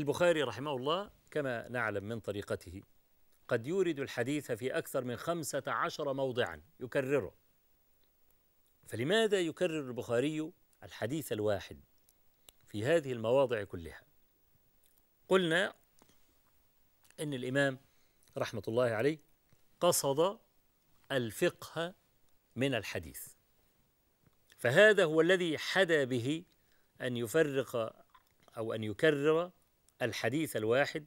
البخاري رحمه الله كما نعلم من طريقته قد يورد الحديث في أكثر من خمسة عشر موضعا يكرره فلماذا يكرر البخاري الحديث الواحد في هذه المواضع كلها قلنا إن الإمام رحمة الله عليه قصد الفقه من الحديث فهذا هو الذي حدا به أن يفرق أو أن يكرر الحديث الواحد